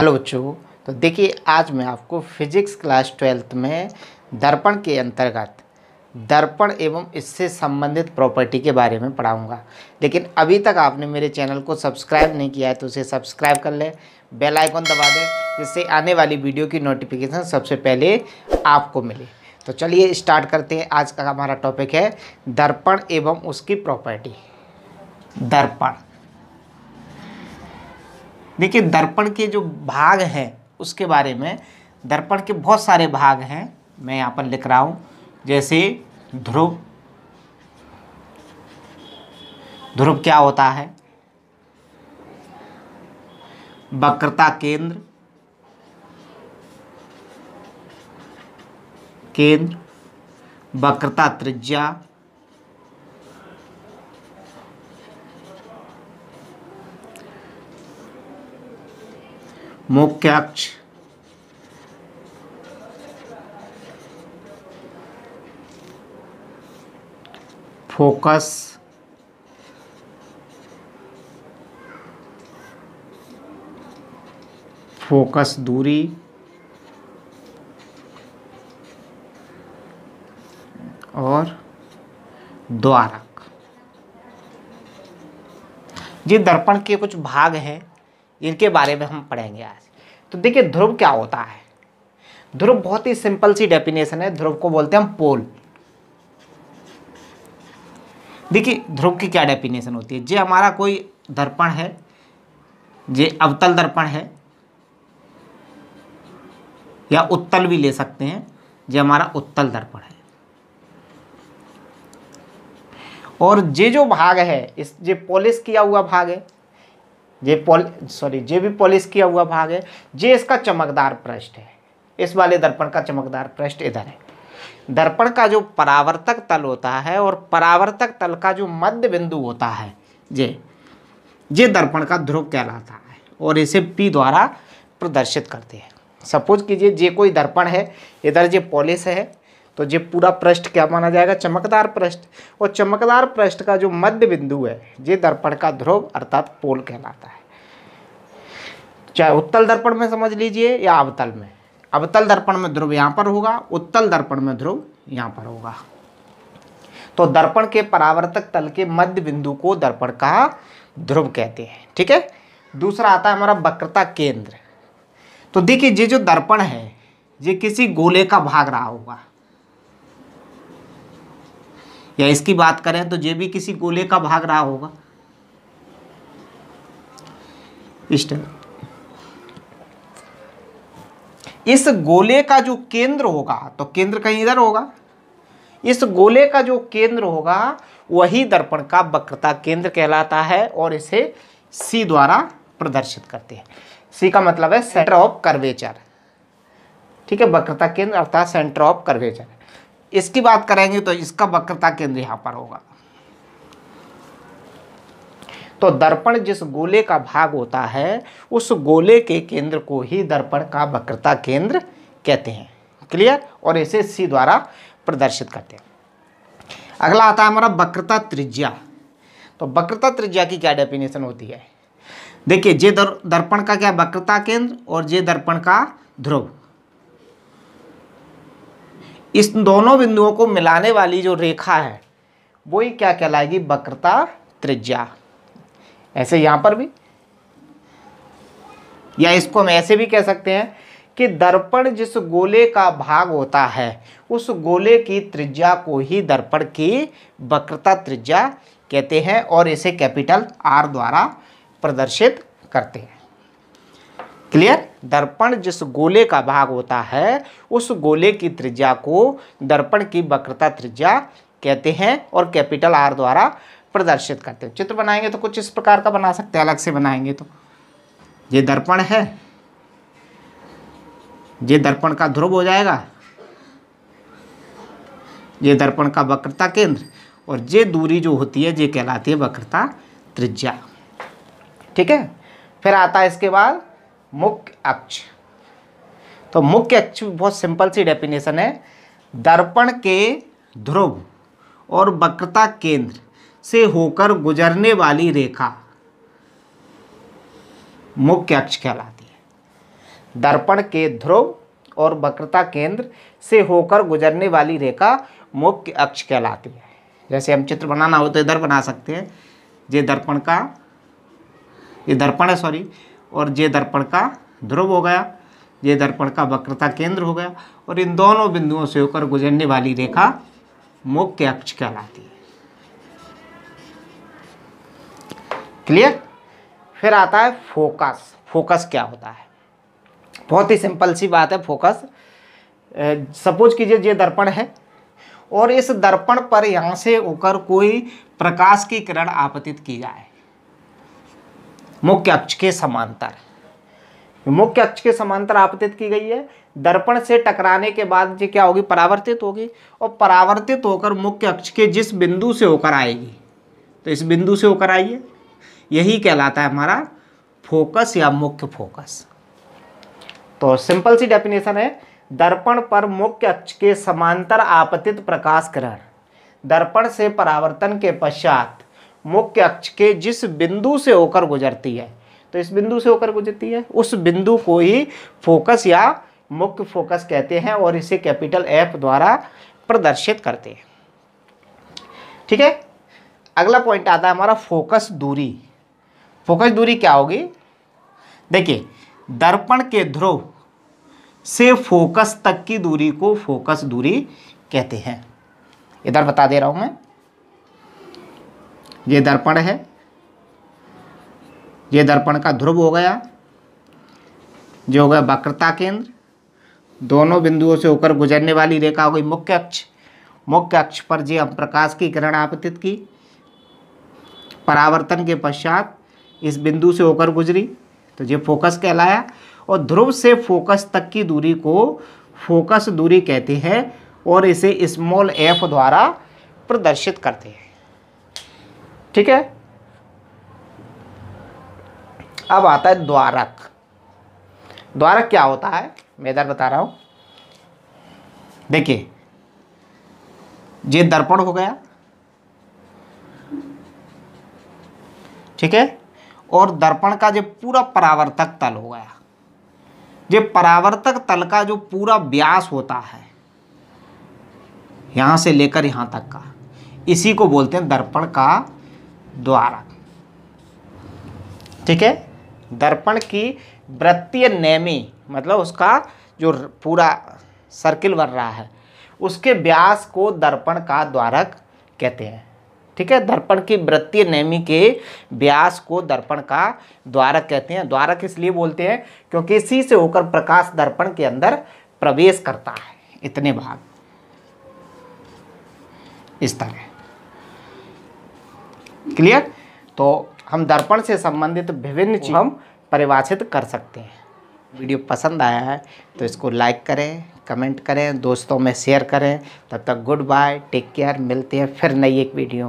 hello बच्चों तो देखिए आज मैं आपको फिजिक्स क्लास ट्वेल्थ में दर्पण के अंतर्गत दर्पण एवं इससे संबंधित प्रॉपर्टी के बारे में पढ़ाऊंगा लेकिन अभी तक आपने मेरे चैनल को सब्सक्राइब नहीं किया है तो उसे सब्सक्राइब कर लें बेल आइकन दबा दें जिससे आने वाली वीडियो की नोटिफिकेशन सबसे पहले आपको मिले तो चलिए स्टार्ट करते हैं आज का हमारा टॉपिक है दर्पण एवं उसकी प्रॉपर्टी दर्पण देखिए दर्पण के जो भाग हैं उसके बारे में दर्पण के बहुत सारे भाग हैं मैं यहाँ पर लिख रहा हूँ जैसे ध्रुव ध्रुव क्या होता है वक्रता केंद्र केंद्र वक्रता त्रिज्या मोक्याक्ष फोकस फोकस दूरी और द्वारक ये दर्पण के कुछ भाग हैं इनके बारे में हम पढ़ेंगे आज तो देखिए ध्रुव क्या होता है ध्रुव बहुत ही सिंपल सी डेफिनेशन है ध्रुव को बोलते हैं हम पोल देखिए ध्रुव की क्या डेफिनेशन होती है जे हमारा कोई दर्पण है जे अवतल दर्पण है या उत्तल भी ले सकते हैं जे हमारा उत्तल दर्पण है और जे जो भाग है इस जे पॉलिश किया हुआ भाग है जे पॉल सॉरी जे भी पॉलिश किया हुआ भाग है जे इसका चमकदार पृष्ठ है इस वाले दर्पण का चमकदार पृष्ठ इधर है दर्पण का जो परावर्तक तल होता है और परावर्तक तल का जो मध्य बिंदु होता है जे ये दर्पण का ध्रुव कहलाता है और इसे पी द्वारा प्रदर्शित करते हैं सपोज कीजिए जे कोई दर्पण है इधर जे पॉलिश है तो ये पूरा पृष्ठ क्या माना जाएगा चमकदार पृष्ठ और चमकदार पृष्ठ का जो मध्य बिंदु है ये दर्पण का ध्रुव अर्थात पोल कहलाता है चाहे उत्तल दर्पण में समझ लीजिए या अवतल में अवतल दर्पण में ध्रुव यहाँ पर होगा उत्तल दर्पण में ध्रुव यहाँ पर होगा तो दर्पण के परावर्तक तल के मध्य बिंदु को दर्पण का ध्रुव कहते हैं ठीक है दूसरा आता है हमारा वक्रता केंद्र तो देखिए ये जो दर्पण है ये किसी गोले का भाग रहा होगा या इसकी बात करें तो ये भी किसी गोले का भाग रहा होगा इस इस गोले का जो केंद्र होगा तो केंद्र कहीं इधर होगा इस गोले का जो केंद्र होगा वही दर्पण का वक्रता केंद्र कहलाता है और इसे सी द्वारा प्रदर्शित करते हैं सी का मतलब है सेंटर ऑफ कर्वेचर ठीक है वक्रता केंद्र अर्थात सेंटर ऑफ कर्वेचर इसकी बात करेंगे तो इसका वक्रता केंद्र यहाँ पर होगा तो दर्पण जिस गोले का भाग होता है उस गोले के केंद्र को ही दर्पण का वक्रता केंद्र कहते हैं क्लियर और इसे सी द्वारा प्रदर्शित करते हैं अगला आता है हमारा वक्रता त्रिज्या तो वक्रता त्रिज्या की क्या डेफिनेशन होती है देखिए जे दर्पण का क्या वक्रता केंद्र और जे दर्पण का ध्रुव इस दोनों बिंदुओं को मिलाने वाली जो रेखा है वो ही क्या कहलाएगी वक्रता त्रिज्या ऐसे यहाँ पर भी या इसको हम ऐसे भी कह सकते हैं कि दर्पण जिस गोले का भाग होता है उस गोले की त्रिज्या को ही दर्पण की वक्रता त्रिज्या कहते हैं और इसे कैपिटल आर द्वारा प्रदर्शित करते हैं क्लियर दर्पण जिस गोले का भाग होता है उस गोले की त्रिज्या को दर्पण की वक्रता त्रिज्या कहते हैं और कैपिटल आर द्वारा प्रदर्शित करते हैं चित्र बनाएंगे तो कुछ इस प्रकार का बना सकते हैं अलग से बनाएंगे तो ये दर्पण है ये दर्पण का ध्रुव हो जाएगा ये दर्पण का वक्रता केंद्र और ये दूरी जो होती है ये कहलाती है वक्रता त्रिज्या ठीक है फिर आता है इसके बाद मुख्य अक्ष तो मुख्य अक्ष बहुत सिंपल सी डेफिनेशन है दर्पण के ध्रुव और वक्रता केंद्र से होकर गुजरने वाली रेखा मुख्य अक्ष कहलाती है दर्पण के ध्रुव और वक्रता केंद्र से होकर गुजरने वाली रेखा मुख्य अक्ष कहलाती है जैसे हम चित्र बनाना हो तो इधर बना सकते हैं ये दर्पण का ये दर्पण है सॉरी और जे दर्पण का ध्रुव हो गया ये दर्पण का वक्रता केंद्र हो गया और इन दोनों बिंदुओं से होकर गुजरने वाली रेखा मुख्य अक्ष कहलाती है क्लियर फिर आता है फोकस फोकस क्या होता है बहुत ही सिंपल सी बात है फोकस सपोज कीजिए जे दर्पण है और इस दर्पण पर यहाँ से होकर कोई प्रकाश की किरण आपतित की जाए मुख्य अक्ष के समांतर मुख्य अक्ष के समांतर आपतित की गई है दर्पण से टकराने के बाद ये क्या होगी परावर्तित होगी और परावर्तित होकर मुख्य अक्ष के जिस बिंदु से होकर आएगी तो इस बिंदु से होकर आइए यही कहलाता है हमारा फोकस या मुख्य फोकस तो सिंपल सी डेफिनेशन है दर्पण पर मुख्य अक्ष के समांतर आपतित प्रकाश किरण दर्पण से परावर्तन के पश्चात मुख्य अक्ष के जिस बिंदु से होकर गुजरती है तो इस बिंदु से होकर गुजरती है उस बिंदु को ही फोकस या मुख्य फोकस कहते हैं और इसे कैपिटल एफ द्वारा प्रदर्शित करते हैं ठीक है अगला पॉइंट आता है हमारा फोकस दूरी फोकस दूरी क्या होगी देखिए दर्पण के ध्रुव से फोकस तक की दूरी को फोकस दूरी कहते हैं इधर बता दे रहा हूं मैं ये दर्पण है ये दर्पण का ध्रुव हो गया जो हो गया वक्रता केंद्र दोनों बिंदुओं से होकर गुजरने वाली रेखा हो गई मुख्य अक्ष मुख्य अक्ष पर जी हम प्रकाश की किरण आपतित की परावर्तन के पश्चात इस बिंदु से होकर गुजरी तो ये फोकस कहलाया और ध्रुव से फोकस तक की दूरी को फोकस दूरी कहते हैं और इसे स्मॉल एफ द्वारा प्रदर्शित करते हैं ठीक है अब आता है द्वारक द्वारक क्या होता है मैं इधर बता रहा हूं देखिए ये दर्पण हो गया ठीक है और दर्पण का जो पूरा परावर्तक तल हो गया ये परावर्तक तल का जो पूरा व्यास होता है यहां से लेकर यहां तक का इसी को बोलते हैं दर्पण का द्वारा ठीक है दर्पण की वृत्तीय नैमी मतलब उसका जो पूरा सर्किल बन रहा है उसके व्यास को दर्पण का द्वारक कहते हैं ठीक है दर्पण की वृत्तीय नेमी के व्यास को दर्पण का द्वारक कहते हैं द्वारक इसलिए बोलते हैं क्योंकि इसी से होकर प्रकाश दर्पण के अंदर प्रवेश करता है इतने भाग इस तरह क्लियर तो हम दर्पण से संबंधित विभिन्न चीज हम परिभाषित कर सकते हैं वीडियो पसंद आया है तो इसको लाइक करें कमेंट करें दोस्तों में शेयर करें तब तक गुड बाय टेक केयर मिलते हैं फिर नई एक वीडियो